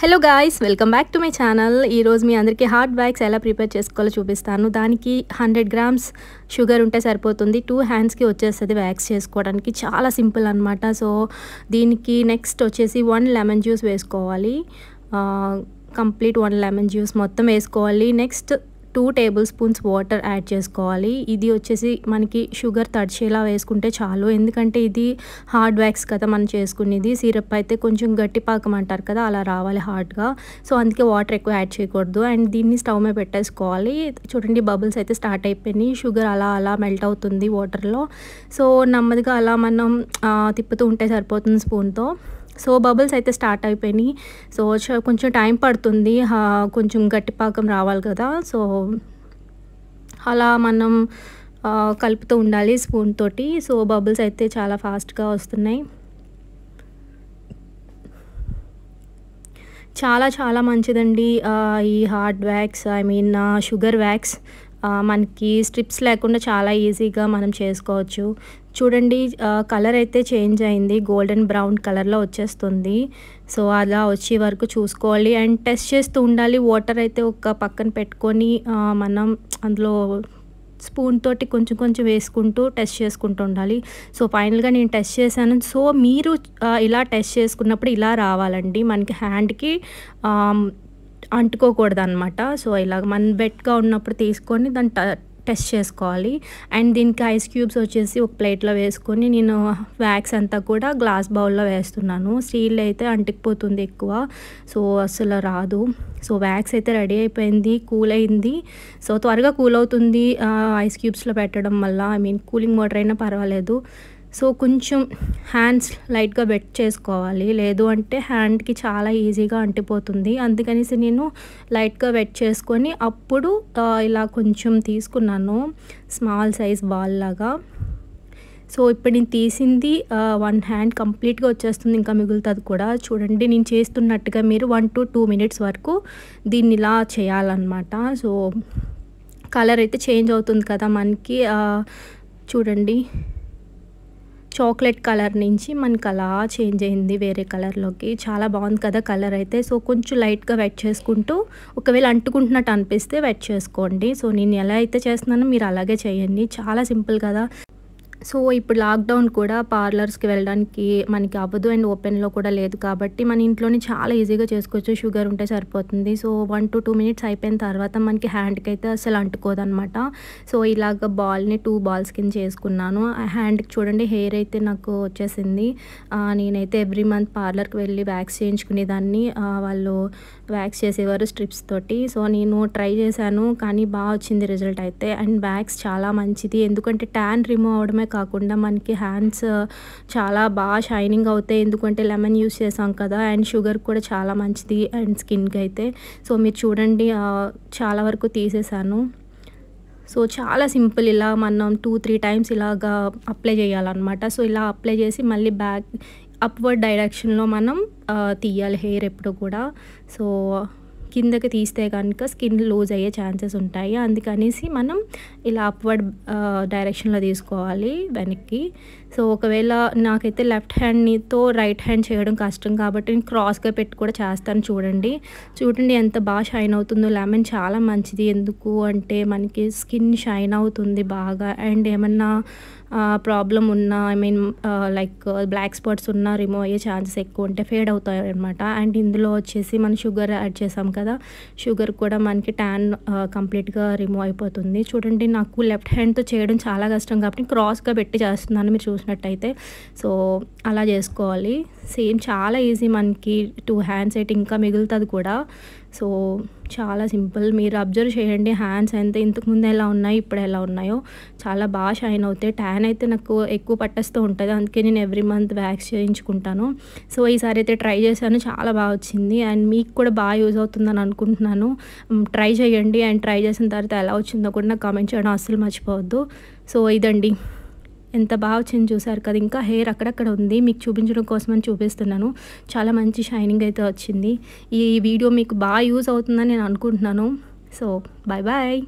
hello guys welcome back to my channel ఈరోజు మీ అందరికీ హార్ట్ బ్యాగ్స్ ఎలా ప్రిపేర్ చేసుకోవాలో చూపిస్తాను దానికి హండ్రెడ్ గ్రామ్స్ షుగర్ ఉంటే సరిపోతుంది టూ హ్యాండ్స్కి వచ్చేస్తుంది వ్యాక్స్ చేసుకోవడానికి చాలా సింపుల్ అనమాట సో దీనికి నెక్స్ట్ వచ్చేసి వన్ లెమన్ జ్యూస్ వేసుకోవాలి కంప్లీట్ వన్ లెమన్ జ్యూస్ మొత్తం వేసుకోవాలి next two tablespoons water add చేసుకోవాలి ఇది వచ్చేసి మనకి షుగర్ తడిచేలా వేసుకుంటే చాలు ఎందుకంటే ఇది హార్డ్ వ్యాక్స్ కదా మనం చేసుకునేది సిరప్ అయితే కొంచెం గట్టి పాకం అంటారు కదా అలా రావాలి హార్డ్గా సో అందుకే వాటర్ ఎక్కువ యాడ్ చేయకూడదు అండ్ దీన్ని స్టవ్ మీద పెట్టేసుకోవాలి చూడండి బబుల్స్ అయితే స్టార్ట్ అయిపోయినాయి షుగర్ అలా అలా మెల్ట్ అవుతుంది వాటర్లో సో నెమ్మదిగా అలా మనం తిప్పుతూ ఉంటే సరిపోతుంది స్పూన్తో సో బబుల్స్ అయితే స్టార్ట్ అయిపోయినాయి సో కొంచెం టైం పడుతుంది కొంచెం గట్టిపాకం రావాలి కదా సో అలా మనం కలుపుతూ ఉండాలి స్పూన్ తోటి సో బబుల్స్ అయితే చాలా ఫాస్ట్గా వస్తున్నాయి చాలా చాలా మంచిదండి ఈ hard wax I mean sugar wax మనకి స్ట్రిప్స్ లేకుండా చాలా ఈజీగా మనం చేసుకోవచ్చు చూడండి కలర్ అయితే చేంజ్ అయింది గోల్డెన్ బ్రౌన్ కలర్లో వచ్చేస్తుంది సో అలా వచ్చే వరకు చూసుకోవాలి అండ్ టెస్ట్ చేస్తూ ఉండాలి వాటర్ అయితే ఒక పక్కన పెట్టుకొని మనం అందులో స్పూన్ తోటి కొంచెం కొంచెం వేసుకుంటూ టెస్ట్ చేసుకుంటూ ఉండాలి సో ఫైనల్గా నేను టెస్ట్ చేశాను సో మీరు ఇలా టెస్ట్ చేసుకున్నప్పుడు ఇలా రావాలండి మనకి హ్యాండ్కి అంటుకోకూడదు అనమాట సో ఇలా మన బెట్గా ఉన్నప్పుడు తీసుకొని దాన్ని టెస్ట్ చేసుకోవాలి అండ్ దీనికి ఐస్ క్యూబ్స్ వచ్చేసి ఒక ప్లేట్లో వేసుకొని నేను వ్యాక్స్ అంతా కూడా గ్లాస్ బౌల్లో వేస్తున్నాను స్టీల్ అయితే అంటుకుపోతుంది ఎక్కువ సో అసలు రాదు సో వ్యాక్స్ అయితే రెడీ అయిపోయింది కూల్ అయింది సో త్వరగా కూల్ అవుతుంది ఐస్ క్యూబ్స్లో పెట్టడం వల్ల ఐ మీన్ కూలింగ్ వాటర్ అయినా పర్వాలేదు సో కొంచెం హ్యాండ్స్ లైట్గా బెట్ చేసుకోవాలి లేదు అంటే హ్యాండ్కి చాలా ఈజీగా అంటిపోతుంది అందుకనేసి నేను లైట్గా వెట్ చేసుకొని అప్పుడు ఇలా కొంచెం తీసుకున్నాను స్మాల్ సైజ్ బాల్ లాగా సో ఇప్పుడు నేను తీసింది వన్ హ్యాండ్ కంప్లీట్గా వచ్చేస్తుంది ఇంకా మిగులుతుంది కూడా చూడండి నేను చేస్తున్నట్టుగా మీరు వన్ టు టూ మినిట్స్ వరకు దీన్ని ఇలా చేయాలన్నమాట సో కలర్ అయితే చేంజ్ అవుతుంది కదా మనకి చూడండి చాక్లెట్ కలర్ నుంచి మనకు అలా చేంజ్ అయింది వేరే కలర్లోకి చాలా బాగుంది కదా కలర్ అయితే సో కొంచెం లైట్గా వెట్ చేసుకుంటూ ఒకవేళ అంటుకుంటున్నట్టు అనిపిస్తే వెట్ చేసుకోండి సో నేను ఎలా అయితే చేస్తున్నానో మీరు అలాగే చేయండి చాలా సింపుల్ కదా సో ఇప్పుడు లాక్డౌన్ కూడా పార్లర్స్కి వెళ్ళడానికి మనకి అవ్వదు అండ్ ఓపెన్లో కూడా లేదు కాబట్టి మన ఇంట్లోనే చాలా ఈజీగా చేసుకోవచ్చు షుగర్ ఉంటే సరిపోతుంది so one to two minutes అయిపోయిన తర్వాత మనకి హ్యాండ్కి అయితే అసలు అంటుకోదనమాట సో ఇలాగ బాల్ని టూ బాల్స్ కింద చేసుకున్నాను హ్యాండ్కి చూడండి హెయిర్ అయితే నాకు వచ్చేసింది నేనైతే ఎవ్రీ మంత్ పార్లర్కి వెళ్ళి వ్యాక్స్ చేయించుకునేదాన్ని వాళ్ళు వ్యాక్స్ చేసేవారు స్ట్రిప్స్ తోటి సో నేను ట్రై చేశాను కానీ బాగా వచ్చింది రిజల్ట్ అయితే అండ్ వ్యాక్స్ చాలా మంచిది ఎందుకంటే ట్యాన్ రిమూవ్ అవడమే కాకుండా మనకి హ్యాండ్స్ చాలా బాగా షైనింగ్ అవుతాయి ఎందుకంటే లెమన్ యూస్ చేసాం కదా అండ్ షుగర్ కూడా చాలా మంచిది అండ్ స్కిన్కి అయితే సో మీరు చూడండి చాలా వరకు తీసేసాను సో చాలా సింపుల్ ఇలా మనం టూ త్రీ టైమ్స్ ఇలాగా అప్లై చేయాలన్నమాట సో ఇలా అప్లై చేసి మళ్ళీ బ్యాక్ అప్వర్డ్ డైరెక్షన్లో మనం తీయాలి హెయిర్ ఎప్పుడు కూడా సో కిందకి తీస్తే కనుక స్కిన్ లూజ్ అయ్యే ఛాన్సెస్ ఉంటాయి అందుకనేసి మనం ఇలా అప్వర్డ్ డైరెక్షన్లో తీసుకోవాలి వెనక్కి సో ఒకవేళ నాకైతే లెఫ్ట్ హ్యాండ్తో రైట్ హ్యాండ్ చేయడం కష్టం కాబట్టి నేను క్రాస్గా పెట్టి కూడా చేస్తాను చూడండి చూడండి ఎంత బాగా షైన్ అవుతుందో లెమన్ చాలా మంచిది ఎందుకు అంటే మనకి స్కిన్ షైన్ అవుతుంది బాగా అండ్ ఏమన్నా ప్రాబ్లం ఉన్న I mean like black spots ఉన్న రిమూవ్ అయ్యే ఛాన్సెస్ ఎక్కువ ఉంటే ఫేడ్ అవుతాయి అనమాట అండ్ ఇందులో వచ్చేసి మనం షుగర్ యాడ్ చేసాం కదా షుగర్ కూడా మనకి ట్యాన్ కంప్లీట్గా రిమూవ్ అయిపోతుంది చూడండి నాకు లెఫ్ట్ హ్యాండ్తో చేయడం చాలా కష్టం కాబట్టి క్రాస్గా పెట్టి చేస్తున్నాను మీరు చూసినట్టయితే సో అలా చేసుకోవాలి సేమ్ చాలా ఈజీ మనకి టూ హ్యాండ్స్ అయితే ఇంకా మిగులుతుంది కూడా సో చాలా సింపుల్ మీరు అబ్జర్వ్ చేయండి హ్యాండ్స్ అయితే ఇంతకుముందు ఎలా ఉన్నాయో ఇప్పుడు ఎలా ఉన్నాయో చాలా బాగా షైన్ అవుతాయి ట్యాన్ అయితే నాకు ఎక్కువ పట్టేస్తూ ఉంటుంది అందుకే నేను ఎవ్రీ మంత్ వ్యాక్స్ చేయించుకుంటాను సో ఈసారి అయితే ట్రై చేశాను చాలా బాగా వచ్చింది అండ్ మీకు కూడా బాగా యూజ్ అవుతుందని అనుకుంటున్నాను ట్రై చేయండి అండ్ ట్రై చేసిన తర్వాత ఎలా వచ్చిందో కూడా నాకు కామెంట్ చేయడం అస్సలు మర్చిపోవద్దు సో ఇదండి ఎంత బాగా వచ్చింది చూసారు కదా ఇంకా హెయిర్ అక్కడక్కడ ఉంది మీకు చూపించడం కోసం అని చూపిస్తున్నాను చాలా మంచి షైనింగ్ అయితే వచ్చింది ఈ వీడియో మీకు బాగా యూజ్ అవుతుందని నేను అనుకుంటున్నాను సో బాయ్ బాయ్